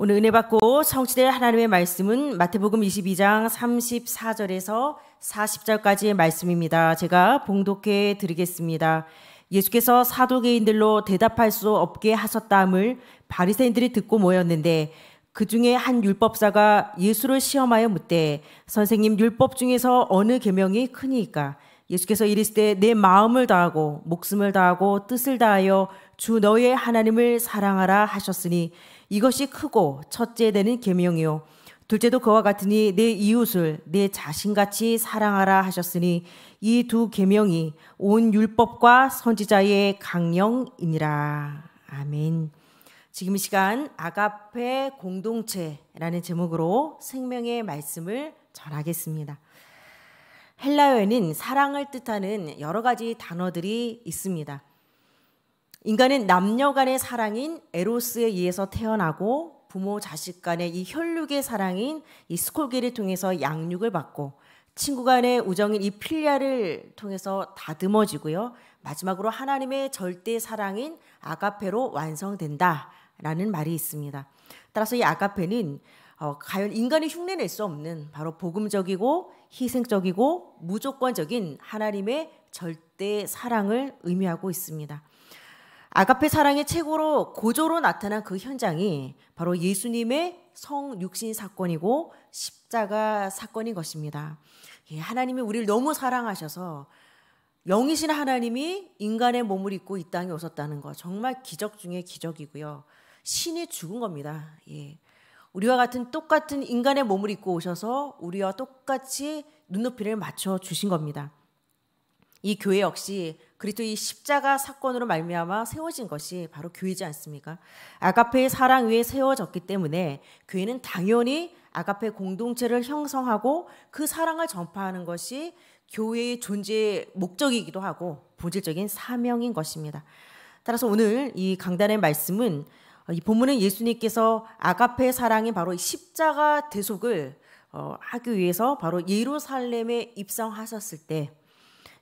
오늘 은혜 받고 성취될 하나님의 말씀은 마태복음 22장 34절에서 40절까지의 말씀입니다. 제가 봉독해 드리겠습니다. 예수께서 사도개인들로 대답할 수 없게 하셨다함을 바리새인들이 듣고 모였는데 그 중에 한 율법사가 예수를 시험하여 묻되 선생님 율법 중에서 어느 계명이 크니까 예수께서 이르시되 내 마음을 다하고 목숨을 다하고 뜻을 다하여 주 너의 하나님을 사랑하라 하셨으니 이것이 크고 첫째 되는 계명이요 둘째도 그와 같으니 내 이웃을 내 자신같이 사랑하라 하셨으니 이 두 계명이 온 율법과 선지자의 강령이니라. 아멘. 지금 이 시간 아가페 공동체라는 제목으로 생명의 말씀을 전하겠습니다. 헬라어에는 사랑을 뜻하는 여러 가지 단어들이 있습니다. 인간은 남녀 간의 사랑인 에로스에 의해서 태어나고 부모 자식 간의 이 혈육의 사랑인 이 스콜기를 통해서 양육을 받고 친구 간의 우정인 이 필리아를 통해서 다듬어지고요. 마지막으로 하나님의 절대 사랑인 아가페로 완성된다라는 말이 있습니다. 따라서 이 아가페는 어, 과연 인간이 흉내낼 수 없는 바로 복음적이고 희생적이고 무조건적인 하나님의 절대 사랑을 의미하고 있습니다. 아가페 사랑의 최고로 고조로 나타난 그 현장이 바로 예수님의 성육신 사건이고 십자가 사건인 것입니다. 예, 하나님이 우리를 너무 사랑하셔서 영이신 하나님이 인간의 몸을 입고 이 땅에 오셨다는 것 정말 기적 중에 기적이고요. 신이 죽은 겁니다. 예. 우리와 같은 똑같은 인간의 몸을 입고 오셔서 우리와 똑같이 눈높이를 맞춰 주신 겁니다. 이 교회 역시 그리고도 십자가 사건으로 말미암아 세워진 것이 바로 교회지 않습니까? 아가페의 사랑 위에 세워졌기 때문에 교회는 당연히 아가페 공동체를 형성하고 그 사랑을 전파하는 것이 교회의 존재의 목적이기도 하고 본질적인 사명인 것입니다. 따라서 오늘 이 강단의 말씀은 어, 이 본문은 예수님께서 아가페 사랑이 바로 십자가 대속을 어, 하기 위해서 바로 예루살렘에 입성하셨을 때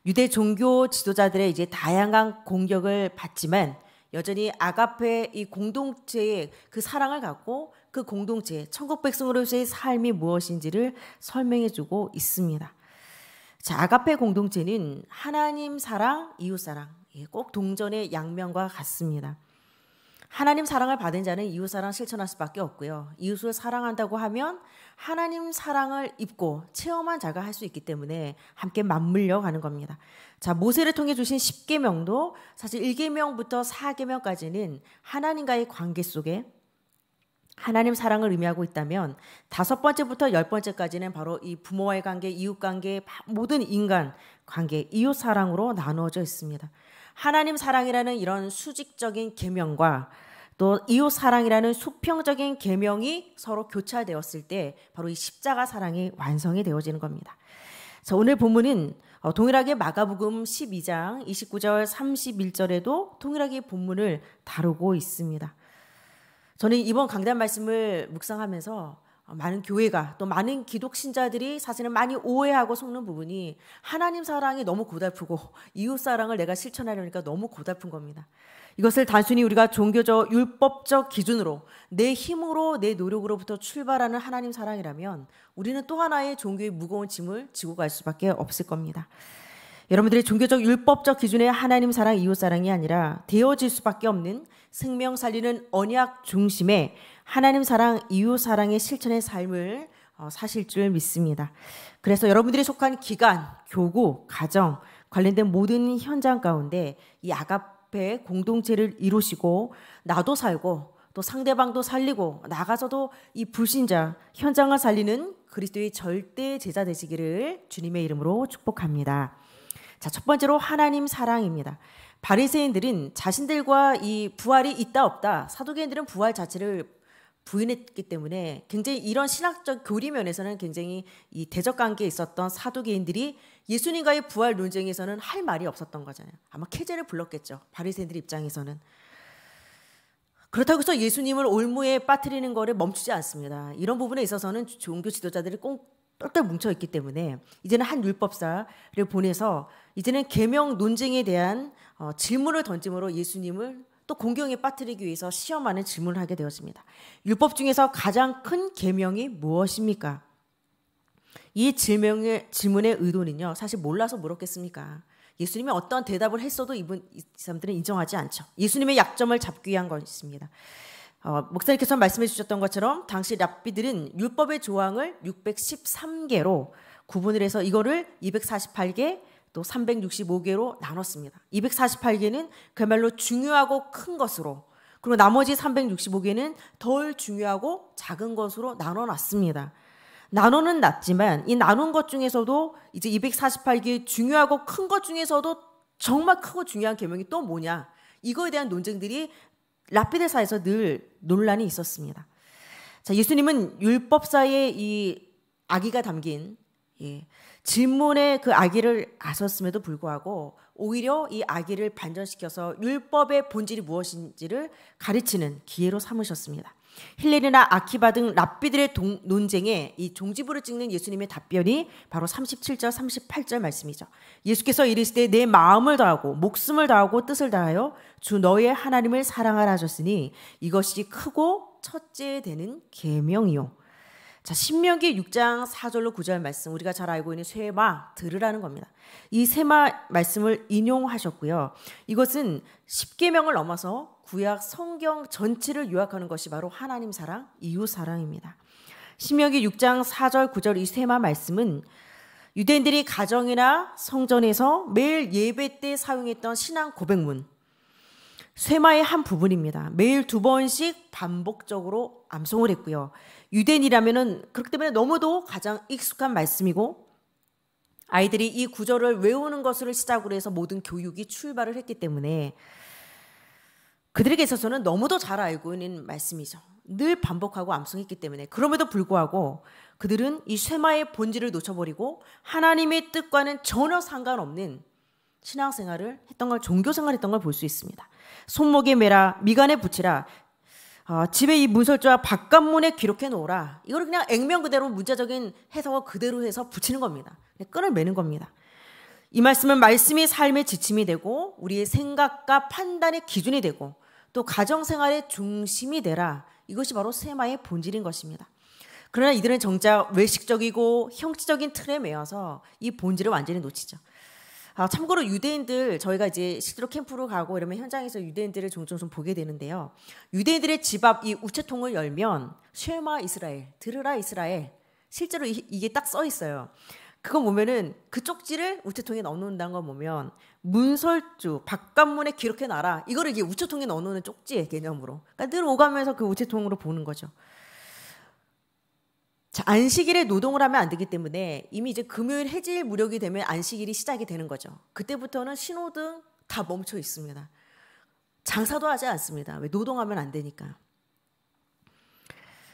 유대 종교 지도자들의 이제 다양한 공격을 받지만 여전히 아가페 이 공동체의 그 사랑을 갖고 그 공동체 천국 백성으로서의 삶이 무엇인지를 설명해주고 있습니다. 자, 아가페 공동체는 하나님 사랑, 이웃 사랑 예, 꼭 동전의 양면과 같습니다. 하나님 사랑을 받은 자는 이웃 사랑 실천할 수밖에 없고요. 이웃을 사랑한다고 하면 하나님 사랑을 입고 체험한 자가 할 수 있기 때문에 함께 맞물려 가는 겁니다. 자, 모세를 통해 주신 10계명도 사실 1계명부터 4계명까지는 하나님과의 관계 속에 하나님 사랑을 의미하고 있다면 다섯 번째부터 열 번째까지는 바로 이 부모와의 관계, 이웃 관계, 모든 인간 관계, 이웃 사랑으로 나누어져 있습니다. 하나님 사랑이라는 이런 수직적인 계명과 또 이웃 사랑이라는 수평적인 계명이 서로 교차되었을 때 바로 이 십자가 사랑이 완성이 되어지는 겁니다. 자, 오늘 본문은 어, 동일하게 마가복음 12장 29절 31절에도 동일하게 본문을 다루고 있습니다. 저는 이번 강단 말씀을 묵상하면서 어, 많은 교회가 또 많은 기독신자들이 사실은 많이 오해하고 속는 부분이 하나님 사랑이 너무 고달프고 이웃 사랑을 내가 실천하려니까 너무 고달픈 겁니다. 이것을 단순히 우리가 종교적 율법적 기준으로 내 힘으로 내 노력으로부터 출발하는 하나님 사랑이라면 우리는 또 하나의 종교의 무거운 짐을 지고 갈 수밖에 없을 겁니다. 여러분들이 종교적 율법적 기준의 하나님 사랑 이웃 사랑이 아니라 되어질 수밖에 없는 생명 살리는 언약 중심의 하나님 사랑, 이웃 사랑의 실천의 삶을 어, 사실 줄 믿습니다. 그래서 여러분들이 속한 기관, 교구, 가정 관련된 모든 현장 가운데 이 아가페 공동체를 이루시고 나도 살고 또 상대방도 살리고 나가서도 이 불신자 현장을 살리는 그리스도의 절대 제자 되시기를 주님의 이름으로 축복합니다. 자, 첫 번째로 하나님 사랑입니다. 바리새인들은 자신들과 이 부활이 있다 없다 사두개인들은 부활 자체를 부인했기 때문에 굉장히 이런 신학적 교리 면에서는 굉장히 이 대적 관계에 있었던 사도개인들이 예수님과의 부활 논쟁에서는 할 말이 없었던 거잖아요. 아마 캐제를 불렀겠죠. 바리새인들 입장에서는 그렇다고 해서 예수님을 올무에 빠뜨리는 거를 멈추지 않습니다. 이런 부분에 있어서는 종교 지도자들이 꼭 똘똘 뭉쳐 있기 때문에 이제는 한 율법사를 보내서 이제는 계명 논쟁에 대한 어, 질문을 던짐으로 예수님을 또 공경에 빠뜨리기 위해서 시험하는 질문을 하게 되었습니다. 율법 중에서 가장 큰 계명이 무엇입니까? 이 질문의, 질문의 의도는요. 사실 몰라서 물었겠습니까? 예수님이 어떤 대답을 했어도 이분 이 사람들은 인정하지 않죠. 예수님의 약점을 잡기 위한 것입니다. 어, 목사님께서 말씀해 주셨던 것처럼 당시 랍비들은 율법의 조항을 613개로 구분을 해서 이거를 248개, 또 365개로 나눴습니다. 248개는 그야말로 중요하고 큰 것으로 그리고 나머지 365개는 덜 중요하고 작은 것으로 나눠 놨습니다. 나눠는 났지만 이 나눈 것 중에서도 이제 248개 중요하고 큰 것 중에서도 정말 크고 중요한 계명이 또 뭐냐 이거에 대한 논쟁들이 라피데사에서 늘 논란이 있었습니다. 자 예수님은 율법사의 이 아기가 담긴 예, 진문의 그 아기를 아셨음에도 불구하고 오히려 이 아기를 반전시켜서 율법의 본질이 무엇인지를 가르치는 기회로 삼으셨습니다. 힐레리나 아키바 등 랍비들의 동, 논쟁에 이 종지부를 찍는 예수님의 답변이 바로 37절 38절 말씀이죠. 예수께서 이르시되 내 마음을 다하고 목숨을 다하고 뜻을 다하여 주 너의 하나님을 사랑하라 하셨으니 이것이 크고 첫째 되는 계명이요 자, 신명기 6장 4절로 9절 말씀 우리가 잘 알고 있는 쇠마 들으라는 겁니다. 이쇠마 말씀을 인용하셨고요. 이것은 10계명을 넘어서 구약 성경 전체를 요약하는 것이 바로 하나님 사랑, 이웃 사랑입니다. 신명기 6장 4절 9절 이쇠마 말씀은 유대인들이 가정이나 성전에서 매일 예배 때 사용했던 신앙 고백문 쇠마의 한 부분입니다. 매일 두 번씩 반복적으로 암송을 했고요. 유대인이라면은 그렇기 때문에 너무도 가장 익숙한 말씀이고 아이들이 이 구절을 외우는 것을 시작으로 해서 모든 교육이 출발을 했기 때문에 그들에게 있어서는 너무도 잘 알고 있는 말씀이죠. 늘 반복하고 암송했기 때문에 그럼에도 불구하고 그들은 이 쇠마의 본질을 놓쳐버리고 하나님의 뜻과는 전혀 상관없는 신앙생활을 했던 걸 종교생활 했던 걸 볼 수 있습니다. 손목에 매라 미간에 붙이라 어, 집에 이 문설주와 바깥문에 기록해 놓으라. 이거를 그냥 액면 그대로 문자적인 해석을 그대로 해서 붙이는 겁니다. 끈을 매는 겁니다. 이 말씀은 말씀이 삶의 지침이 되고 우리의 생각과 판단의 기준이 되고 또 가정생활의 중심이 되라. 이것이 바로 세마의 본질인 것입니다. 그러나 이들은 정작 외식적이고 형식적인 틀에 매여서 이 본질을 완전히 놓치죠. 아, 참고로 유대인들 저희가 이제 실제로 캠프로 가고 이러면 현장에서 유대인들을 종종 좀 보게 되는데요. 유대인들의 집 앞 이 우체통을 열면 쉐마 이스라엘, 들으라 이스라엘. 실제로 이, 이게 딱 써 있어요. 그거 보면은 그 쪽지를 우체통에 넣어놓는다는 거 보면 문설주 박관문에 기록해 놔라 이거를 이게 우체통에 넣어놓는 쪽지의 개념으로 그러니까 늘 오가면서 그 우체통으로 보는 거죠. 안식일에 노동을 하면 안 되기 때문에 이미 이제 금요일 해질 무렵이 되면 안식일이 시작이 되는 거죠. 그때부터는 신호등 다 멈춰 있습니다. 장사도 하지 않습니다. 왜 노동하면 안 되니까.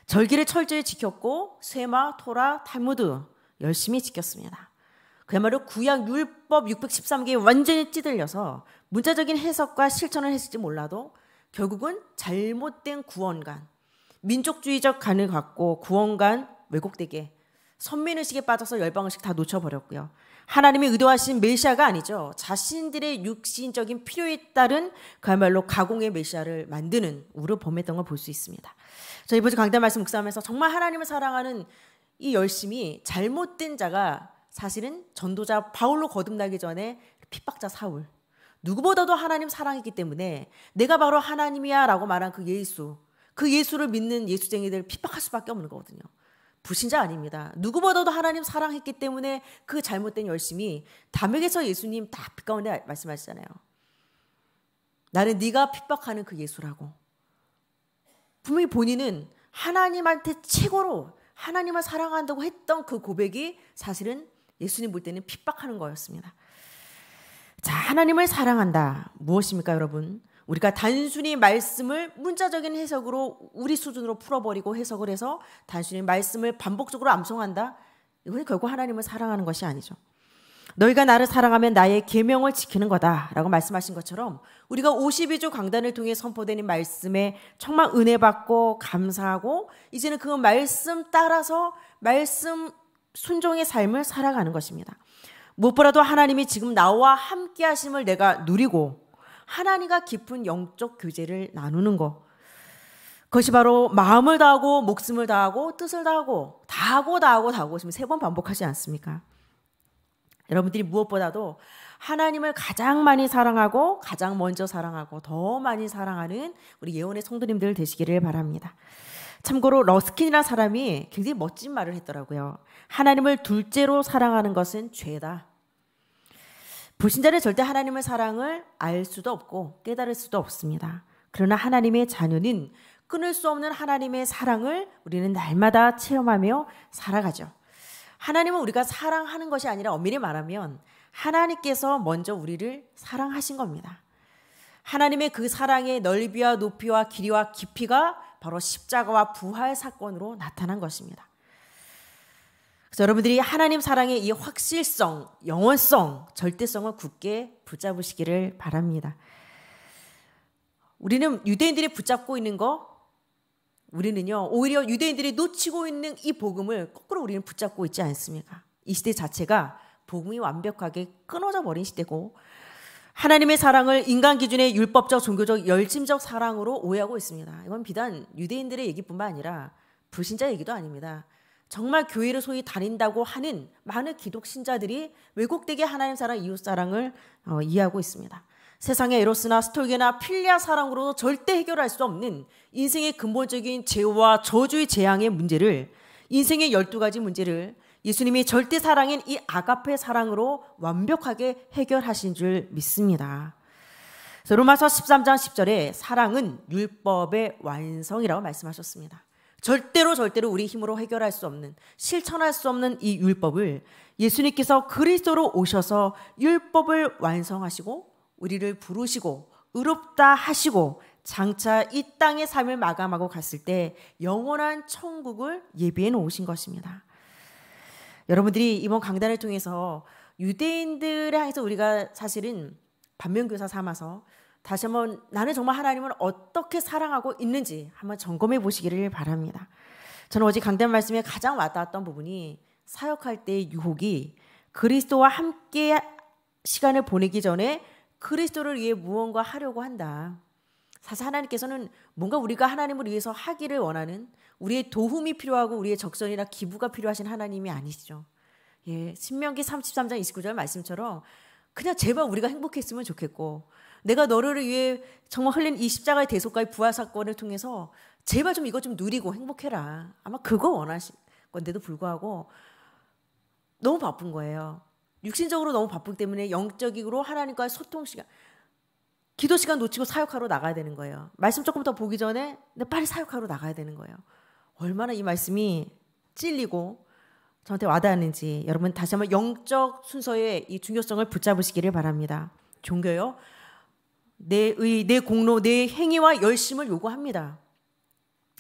절기를 철저히 지켰고 쇠마 토라, 탈무드 열심히 지켰습니다. 그야말로 구약 율법 613개에 완전히 찌들려서 문자적인 해석과 실천을 했을지 몰라도 결국은 잘못된 구원관, 민족주의적 간을 갖고 구원관 왜곡되게 선민의식에 빠져서 열방의식 다 놓쳐버렸고요. 하나님이 의도하신 메시아가 아니죠. 자신들의 육신적인 필요에 따른 그야말로 가공의 메시아를 만드는 우를 범했던 걸 볼 수 있습니다. 저희 이번 주 강단 말씀 묵상하면서 정말 하나님을 사랑하는 이 열심이 잘못된 자가 사실은 전도자 바울로 거듭나기 전에 핍박자 사울 누구보다도 하나님 사랑했기 때문에 내가 바로 하나님이야라고 말한 그 예수 그 예수를 믿는 예수쟁이들 핍박할 수밖에 없는 거거든요. 부신자 아닙니다. 누구보다도 하나님 사랑했기 때문에 그 잘못된 열심이 담에게서 예수님 다빛 가운데 말씀하시잖아요. 나는 네가 핍박하는 그 예수라고. 분명히 본인은 하나님한테 최고로 하나님을 사랑한다고 했던 그 고백이 사실은 예수님 볼 때는 핍박하는 거였습니다. 자, 하나님을 사랑한다. 무엇입니까, 여러분? 우리가 단순히 말씀을 문자적인 해석으로 우리 수준으로 풀어버리고 해석을 해서 단순히 말씀을 반복적으로 암송한다. 이건 결국 하나님을 사랑하는 것이 아니죠. 너희가 나를 사랑하면 나의 계명을 지키는 거다라고 말씀하신 것처럼 우리가 52조 강단을 통해 선포되는 말씀에 정말 은혜 받고 감사하고 이제는 그 말씀 따라서 말씀 순종의 삶을 살아가는 것입니다. 무엇보다도 하나님이 지금 나와 함께 하심을 내가 누리고 하나님과 깊은 영적 교제를 나누는 것. 그것이 바로 마음을 다하고 목숨을 다하고 뜻을 다하고 다하고 다하고 다하고 지금 세 번 반복하지 않습니까? 여러분들이 무엇보다도 하나님을 가장 많이 사랑하고 가장 먼저 사랑하고 더 많이 사랑하는 우리 예언의 성도님들 되시기를 바랍니다. 참고로 러스킨이라는 사람이 굉장히 멋진 말을 했더라고요. 하나님을 둘째로 사랑하는 것은 죄다. 불신자는 절대 하나님의 사랑을 알 수도 없고 깨달을 수도 없습니다. 그러나 하나님의 자녀는 끊을 수 없는 하나님의 사랑을 우리는 날마다 체험하며 살아가죠. 하나님은 우리가 사랑하는 것이 아니라 엄밀히 말하면 하나님께서 먼저 우리를 사랑하신 겁니다. 하나님의 그 사랑의 넓이와 높이와 길이와 깊이가 바로 십자가와 부활 사건으로 나타난 것입니다. 그래서 여러분들이 하나님 사랑의 이 확실성, 영원성, 절대성을 굳게 붙잡으시기를 바랍니다. 우리는 유대인들이 붙잡고 있는 거 우리는요 오히려 유대인들이 놓치고 있는 이 복음을 거꾸로 우리는 붙잡고 있지 않습니까? 이 시대 자체가 복음이 완벽하게 끊어져 버린 시대고 하나님의 사랑을 인간 기준의 율법적 종교적 열심적 사랑으로 오해하고 있습니다. 이건 비단 유대인들의 얘기뿐만 아니라 불신자 얘기도 아닙니다. 정말 교회를 소위 다닌다고 하는 많은 기독신자들이 왜곡되게 하나님 사랑, 이웃 사랑을 어, 이해하고 있습니다. 세상의 에로스나 스톨게나 필리아 사랑으로 절대 해결할 수 없는 인생의 근본적인 죄와 저주의 재앙의 문제를 인생의 열두 가지 문제를 예수님이 절대 사랑인 이 아가페 사랑으로 완벽하게 해결하신 줄 믿습니다. 로마서 13장 10절에 사랑은 율법의 완성이라고 말씀하셨습니다. 절대로 절대로 우리 힘으로 해결할 수 없는 실천할 수 없는 이 율법을 예수님께서 그리스도로 오셔서 율법을 완성하시고 우리를 부르시고 의롭다 하시고 장차 이 땅의 삶을 마감하고 갔을 때 영원한 천국을 예비해 놓으신 것입니다. 여러분들이 이번 강단을 통해서 유대인들에 향해서 우리가 사실은 반면교사 삼아서 다시 한번 나는 정말 하나님을 어떻게 사랑하고 있는지 한번 점검해 보시기를 바랍니다. 저는 어제 강단 말씀에 가장 와닿았던 부분이 사역할 때의 유혹이 그리스도와 함께 시간을 보내기 전에 그리스도를 위해 무언가 하려고 한다. 사실 하나님께서는 뭔가 우리가 하나님을 위해서 하기를 원하는 우리의 도움이 필요하고 우리의 적선이나 기부가 필요하신 하나님이 아니시죠. 예, 신명기 33장 29절 말씀처럼 그냥 제발 우리가 행복했으면 좋겠고 내가 너를 위해 정말 흘린 이 십자가의 대속가의부하 사건을 통해서 제발 좀 이거 좀 누리고 행복해라. 아마 그거 원하신 건데도 불구하고 너무 바쁜 거예요. 육신적으로 너무 바쁘기 때문에 영적으로 하나님과 소통 시간, 기도 시간 놓치고 사역하러 나가야 되는 거예요. 말씀 조금 더 보기 전에 내 네, 빨리 사역하러 나가야 되는 거예요. 얼마나 이 말씀이 찔리고 저한테 와닿는지 여러분 다시 한번 영적 순서의 이 중요성을 붙잡으시기를 바랍니다. 종교요? 내 의, 내 공로, 내 행위와 열심을 요구합니다.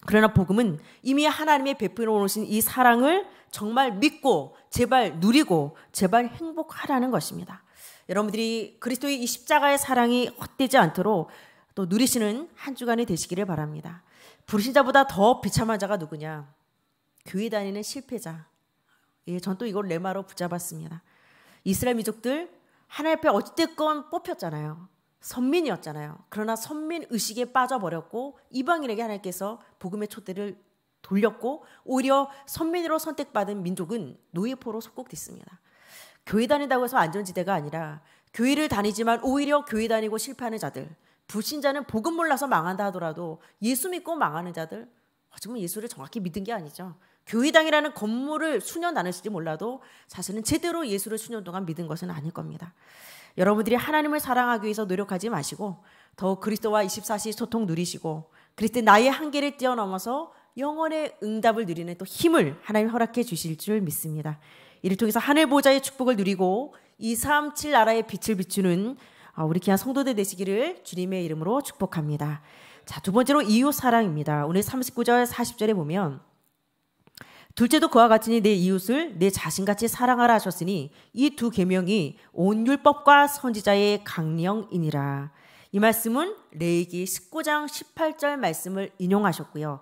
그러나 복음은 이미 하나님의 베풀어 오신 이 사랑을 정말 믿고 제발 누리고 제발 행복하라는 것입니다. 여러분들이 그리스도의 이 십자가의 사랑이 헛되지 않도록 또 누리시는 한 주간이 되시기를 바랍니다. 부신 자보다 더 비참한 자가 누구냐? 교회 다니는 실패자. 예, 전 또 이걸 레마로 붙잡았습니다. 이스라엘 민족들 하나님 앞에 어찌됐건 뽑혔잖아요. 선민이었잖아요. 그러나 선민 의식에 빠져버렸고 이방인에게 하나님께서 복음의 초대를 돌렸고 오히려 선민으로 선택받은 민족은 노예포로 속국됐습니다. 교회 다닌다고 해서 안전지대가 아니라 교회를 다니지만 오히려 교회 다니고 실패하는 자들, 불신자는 복음 몰라서 망한다 하더라도 예수 믿고 망하는 자들, 하지만 예수를 정확히 믿은 게 아니죠. 교회당이라는 건물을 수년 다 나눌지 몰라도 사실은 제대로 예수를 수년 동안 믿은 것은 아닐 겁니다. 여러분들이 하나님을 사랑하기 위해서 노력하지 마시고 더 그리스도와 24시 소통 누리시고 그리스도 나의 한계를 뛰어넘어서 영원의 응답을 누리는 또 힘을 하나님 허락해 주실 줄 믿습니다. 이를 통해서 하늘 보좌의 축복을 누리고 237 나라의 빛을 비추는 아, 우리 귀한 성도들 되시기를 주님의 이름으로 축복합니다. 자, 두 번째로 이웃 사랑입니다. 오늘 39절 40절에 보면 둘째도 그와 같으니 내 이웃을 내 자신같이 사랑하라 하셨으니 이 두 계명이 온 율법과 선지자의 강령이니라. 이 말씀은 레이기 19장 18절 말씀을 인용하셨고요.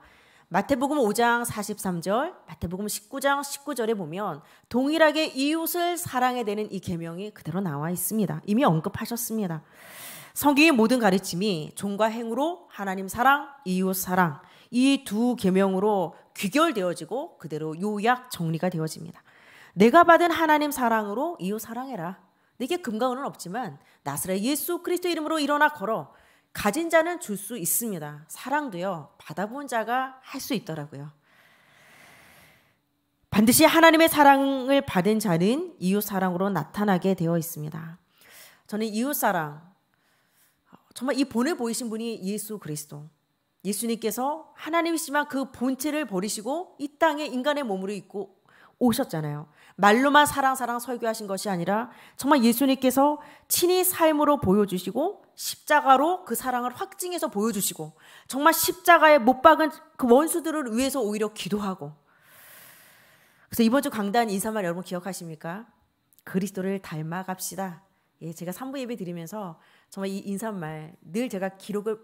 마태복음 5장 43절, 마태복음 19장 19절에 보면 동일하게 이웃을 사랑해야 되는 이 계명이 그대로 나와 있습니다. 이미 언급하셨습니다. 성경의 모든 가르침이 종과 행으로 하나님 사랑, 이웃 사랑, 이두 계명으로 귀결되어지고 그대로 요약 정리가 되어집니다. 내가 받은 하나님 사랑으로 이웃 사랑해라. 내게 금강은 없지만 나스라 예수 그리스도 이름으로 일어나 걸어 가진 자는 줄 수 있습니다. 사랑도요 받아본 자가 할 수 있더라고요. 반드시 하나님의 사랑을 받은 자는 이웃 사랑으로 나타나게 되어 있습니다. 저는 이웃 사랑 정말 이 본을 보이신 분이 예수 그리스도 예수님께서 하나님이시만 그 본체를 버리시고 이 땅에 인간의 몸으로 있고 오셨잖아요. 말로만 사랑 사랑 설교하신 것이 아니라 정말 예수님께서 친히 삶으로 보여주시고 십자가로 그 사랑을 확증해서 보여주시고 정말 십자가에 못 박은 그 원수들을 위해서 오히려 기도하고 그래서 이번 주 강단 인사말 여러분 기억하십니까? 그리스도를 닮아갑시다. 예, 제가 3부 예배 드리면서 정말 이 인사말 늘 제가 기록을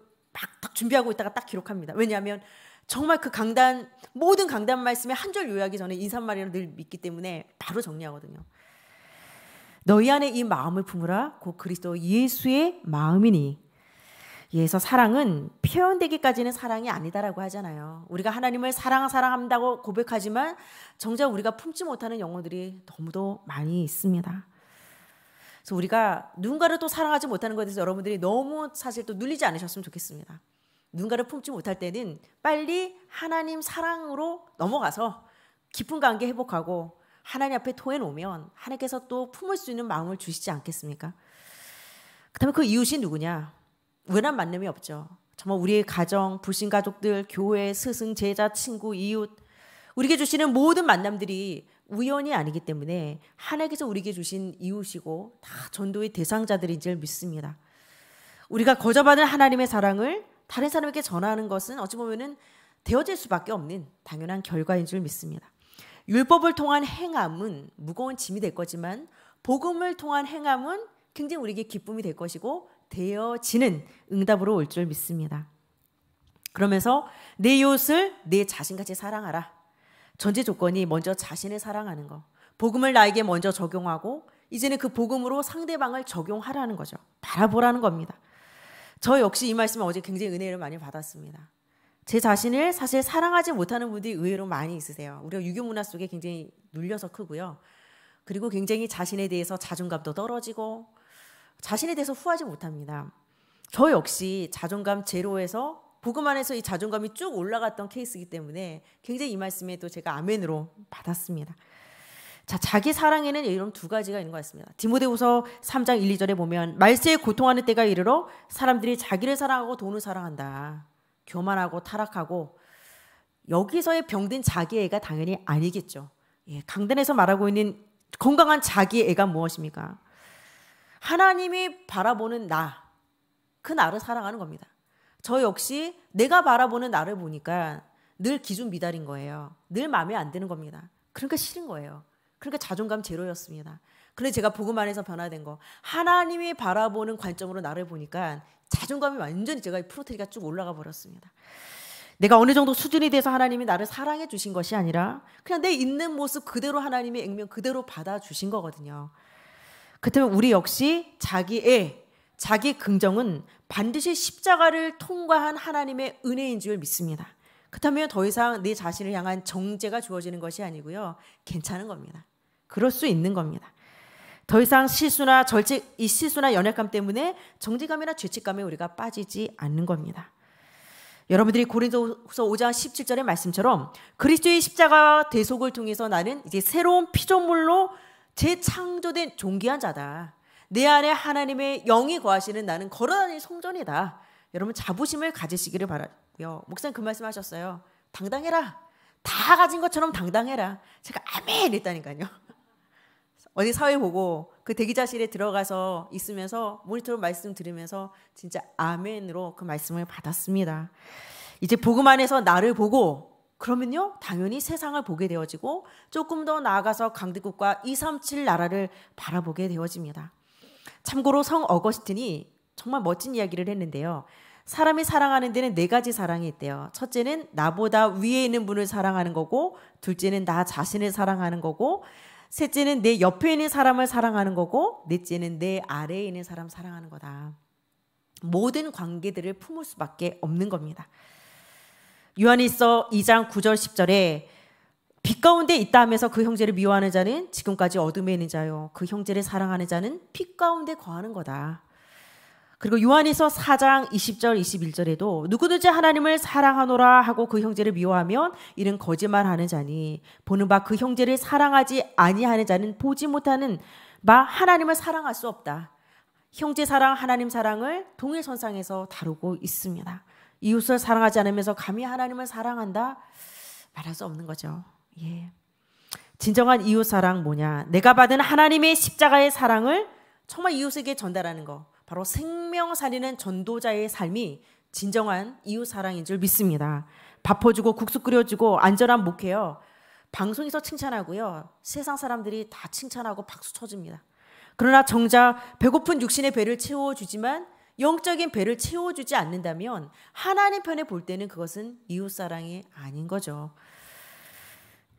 막 준비하고 있다가 딱 기록합니다. 왜냐하면 정말 그 강단 모든 강단 말씀에 한 줄 요약이 전에 인사말이라 늘 믿기 때문에 바로 정리하거든요. 너희 안에 이 마음을 품으라 곧 그리스도 예수의 마음이니 예서 사랑은 표현되기까지는 사랑이 아니다라고 하잖아요. 우리가 하나님을 사랑 사랑한다고 고백하지만 정작 우리가 품지 못하는 영혼들이 너무도 많이 있습니다. 그래서 우리가 누군가를 또 사랑하지 못하는 것에 대해서 여러분들이 너무 사실 또 눌리지 않으셨으면 좋겠습니다. 누군가를 품지 못할 때는 빨리 하나님 사랑으로 넘어가서 깊은 관계 회복하고 하나님 앞에 토해 놓으면 하나님께서 또 품을 수 있는 마음을 주시지 않겠습니까? 그다음에 그 이웃이 누구냐? 외난 만남이 없죠. 정말 우리의 가정, 불신 가족들, 교회, 스승, 제자, 친구, 이웃 우리에게 주시는 모든 만남들이 우연이 아니기 때문에 하나님께서 우리에게 주신 이웃이고 다 전도의 대상자들인 줄 믿습니다. 우리가 거저받은 하나님의 사랑을 다른 사람에게 전하는 것은 어찌 보면은 되어질 수밖에 없는 당연한 결과인 줄 믿습니다. 율법을 통한 행함은 무거운 짐이 될 거지만 복음을 통한 행함은 굉장히 우리에게 기쁨이 될 것이고 되어지는 응답으로 올 줄 믿습니다. 그러면서 내 이웃을 내 자신같이 사랑하라. 전제 조건이 먼저 자신을 사랑하는 거. 복음을 나에게 먼저 적용하고 이제는 그 복음으로 상대방을 적용하라는 거죠. 바라보라는 겁니다. 저 역시 이 말씀을 어제 굉장히 은혜를 많이 받았습니다. 제 자신을 사실 사랑하지 못하는 분들이 의외로 많이 있으세요. 우리가 유교 문화 속에 굉장히 눌려서 크고요. 그리고 굉장히 자신에 대해서 자존감도 떨어지고 자신에 대해서 후하지 못합니다. 저 역시 자존감 제로에서 그것만해서이 자존감이 쭉 올라갔던 케이스이기 때문에 굉장히 이 말씀에 또 제가 아멘으로 받았습니다. 자, 자기 사랑에는 이런 두 가지가 있는 것 같습니다. 디모데후서 3장 1, 2절에 보면 말세에 고통하는 때가 이르러 사람들이 자기를 사랑하고 돈을 사랑한다. 교만하고 타락하고 여기서의 병든 자기애가 당연히 아니겠죠. 예, 강단에서 말하고 있는 건강한 자기애가 무엇입니까? 하나님이 바라보는 나, 그 나를 사랑하는 겁니다. 저 역시 내가 바라보는 나를 보니까 늘 기준 미달인 거예요. 늘 마음에 안 드는 겁니다. 그러니까 싫은 거예요. 그러니까 자존감 제로였습니다. 그런데 제가 복음 안에서 변화된 거 하나님이 바라보는 관점으로 나를 보니까 자존감이 완전히 제가 프로테리가 쭉 올라가 버렸습니다. 내가 어느 정도 수준이 돼서 하나님이 나를 사랑해 주신 것이 아니라 그냥 내 있는 모습 그대로 하나님이 액면 그대로 받아 주신 거거든요. 그렇다면 우리 역시 자기의 자기 긍정은 반드시 십자가를 통과한 하나님의 은혜인 줄 믿습니다. 그렇다면 더 이상 내 네 자신을 향한 정죄가 주어지는 것이 아니고요. 괜찮은 겁니다. 그럴 수 있는 겁니다. 더 이상 실수나 절직, 이 실수나 연약감 때문에 정죄감이나 죄책감에 우리가 빠지지 않는 겁니다. 여러분들이 고린도서 후 5장 17절의 말씀처럼 그리스도의 십자가 대속을 통해서 나는 이제 새로운 피조물로 재창조된 종기한 자다. 내 안에 하나님의 영이 거하시는 나는 걸어다니는 성전이다. 여러분 자부심을 가지시기를 바라고요. 목사님 그 말씀하셨어요. 당당해라. 다 가진 것처럼 당당해라. 제가 아멘 했다니까요. 어디 사회 보고 그 대기자실에 들어가서 있으면서 모니터로 말씀 들으면서 진짜 아멘으로 그 말씀을 받았습니다. 이제 복음 안에서 나를 보고 그러면요 당연히 세상을 보게 되어지고 조금 더 나아가서 강대국과 237 나라를 바라보게 되어집니다. 참고로 성 어거스틴이 정말 멋진 이야기를 했는데요. 사람이 사랑하는 데는 네 가지 사랑이 있대요. 첫째는 나보다 위에 있는 분을 사랑하는 거고, 둘째는 나 자신을 사랑하는 거고, 셋째는 내 옆에 있는 사람을 사랑하는 거고, 넷째는 내 아래에 있는 사람 사랑하는 거다. 모든 관계들을 품을 수밖에 없는 겁니다. 요한일서 2장 9절 10절에 빛 가운데 있다 하면서 그 형제를 미워하는 자는 지금까지 어둠에 있는 자요. 그 형제를 사랑하는 자는 빛 가운데 거하는 거다. 그리고 요한에서 4장 20절 21절에도 누구든지 하나님을 사랑하노라 하고 그 형제를 미워하면 이는 거짓말하는 자니 보는 바 그 형제를 사랑하지 아니하는 자는 보지 못하는 바 하나님을 사랑할 수 없다. 형제 사랑 하나님 사랑을 동일선상에서 다루고 있습니다. 이웃을 사랑하지 않으면서 감히 하나님을 사랑한다 말할 수 없는 거죠. 예. 진정한 이웃 사랑 뭐냐? 내가 받은 하나님의 십자가의 사랑을 정말 이웃에게 전달하는 거. 바로 생명 살리는 전도자의 삶이 진정한 이웃 사랑인 줄 믿습니다. 밥 퍼주고 국수 끓여주고 안전한 목회요. 방송에서 칭찬하고요. 세상 사람들이 다 칭찬하고 박수 쳐줍니다. 그러나 정작 배고픈 육신의 배를 채워주지만 영적인 배를 채워주지 않는다면 하나님 편에 볼 때는 그것은 이웃 사랑이 아닌 거죠.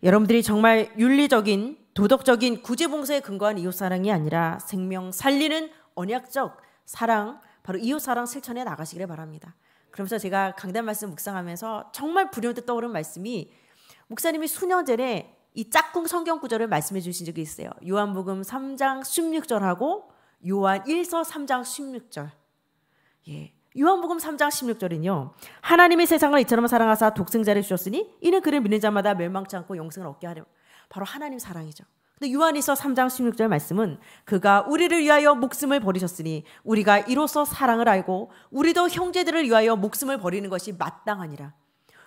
여러분들이 정말 윤리적인 도덕적인 구제봉사에 근거한 이웃사랑이 아니라 생명 살리는 언약적 사랑 바로 이웃사랑 실천해 나가시기를 바랍니다. 그러면서 제가 강단 말씀 묵상하면서 정말 불현듯 떠오른 말씀이 목사님이 수년 전에 이 짝꿍 성경 구절을 말씀해 주신 적이 있어요. 요한복음 3장 16절하고 요한 1서 3장 16절. 예. 요한복음 3장 16절은요. 하나님이 세상을 이처럼 사랑하사 독생자를 주셨으니 이는 그를 믿는 자마다 멸망치 않고 영생을 얻게 하려. 바로 하나님 사랑이죠. 근데 요한이서 3장 16절 말씀은 그가 우리를 위하여 목숨을 버리셨으니 우리가 이로써 사랑을 알고 우리도 형제들을 위하여 목숨을 버리는 것이 마땅하니라.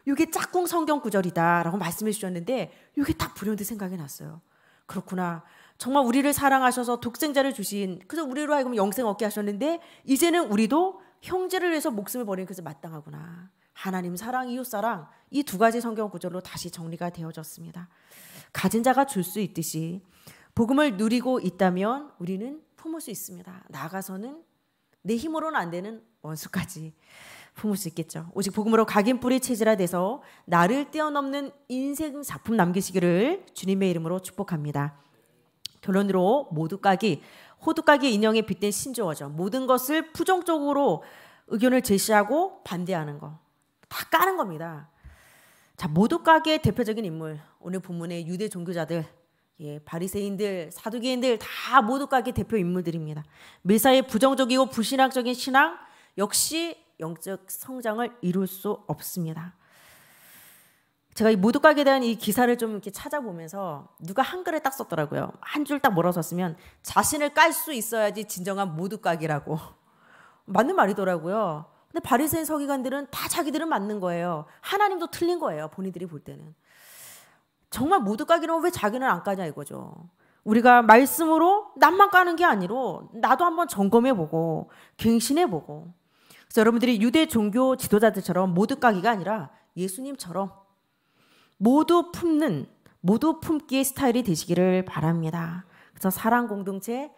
이게 짝꿍 성경 구절이다라고 말씀해 주셨는데 이게 딱 불현듯 생각이 났어요. 그렇구나. 정말 우리를 사랑하셔서 독생자를 주신 그래서 우리로 하여금 영생 얻게 하셨는데 이제는 우리도 형제를 위해서 목숨을 버리는 것이 마땅하구나. 하나님 사랑, 이웃 사랑 이 두 가지 성경 구절로 다시 정리가 되어졌습니다. 가진 자가 줄 수 있듯이 복음을 누리고 있다면 우리는 품을 수 있습니다. 나가서는 내 힘으로는 안 되는 원수까지 품을 수 있겠죠. 오직 복음으로 각인 뿌리 체질화 돼서 나를 뛰어넘는 인생 작품 남기시기를 주님의 이름으로 축복합니다. 결론으로 모두 까기 호두까기 인형에 빗댄 신조어죠. 모든 것을 부정적으로 의견을 제시하고 반대하는 거. 다 까는 겁니다. 자, 모두가게의 대표적인 인물. 오늘 본문의 유대 종교자들, 예, 바리새인들, 사두개인들 다 모두가게 대표 인물들입니다. 밀사의 부정적이고 불신학적인 신앙 역시 영적 성장을 이룰 수 없습니다. 제가 이 모두각에 가 대한 이 기사를 좀 이렇게 찾아보면서 누가 한글에 딱 썼더라고요. 한 줄 딱 몰아서 으면 자신을 깔 수 있어야지 진정한 모두가이라고 맞는 말이더라고요. 근데 바리새인 서기관들은 다 자기들은 맞는 거예요. 하나님도 틀린 거예요. 본인들이 볼 때는. 정말 모두가이라면왜 자기는 안 까냐 이거죠. 우리가 말씀으로 남만 까는 게 아니로 나도 한번 점검해 보고 갱신해 보고. 그래서 여러분들이 유대 종교 지도자들처럼 모두가기가 아니라 예수님처럼 모두 품는 모두 품기의 스타일이 되시기를 바랍니다. 그래서 사랑 공동체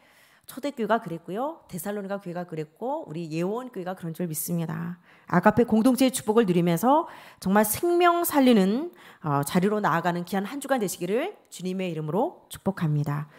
초대교회가 그랬고요. 데살로니가 교회가 그랬고 우리 예원 교회가 그런 줄 믿습니다. 아카페 공동체의 축복을 누리면서 정말 생명 살리는 어, 자리로 나아가는 귀한 한 주간 되시기를 주님의 이름으로 축복합니다.